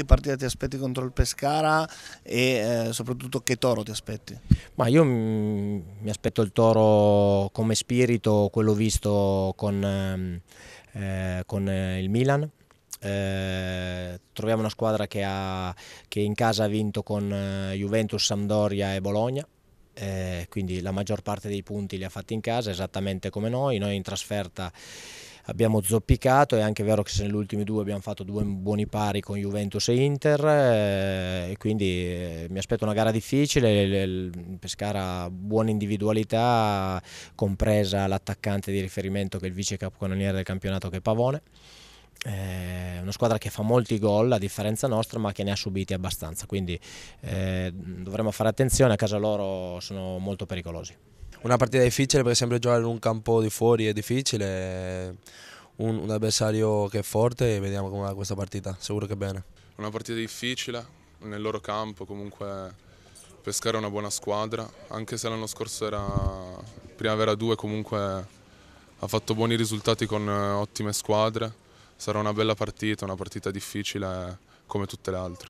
che partita ti aspetti contro il Pescara e eh, soprattutto che Toro ti aspetti? Ma io mm, mi aspetto il Toro come spirito, quello visto con, ehm, eh, con eh, il Milan. Eh, troviamo una squadra che, ha, che, in casa ha vinto con eh, Juventus, Sampdoria e Bologna. Eh, quindi la maggior parte dei punti li ha fatti in casa esattamente come noi, noi in trasferta abbiamo zoppicato, è anche vero che se negli ultimi due abbiamo fatto due buoni pari con Juventus e Inter eh, e quindi eh, mi aspetto una gara difficile, le, le, Pescara buona individualità compresa l'attaccante di riferimento che è il vice capocannoniere del campionato che è Pavone. Eh, una squadra che fa molti gol a differenza nostra ma che ne ha subiti abbastanza quindi eh, dovremo fare attenzione a casa loro sono molto pericolosi una partita difficile perché sempre giocare in un campo di fuori è difficile, un, un avversario che è forte e vediamo come va questa partita, sicuro che bene. Una partita difficile, nel loro campo comunque pescare una buona squadra, anche se l'anno scorso era Primavera 2 comunque ha fatto buoni risultati con eh, ottime squadre, sarà una bella partita, una partita difficile come tutte le altre.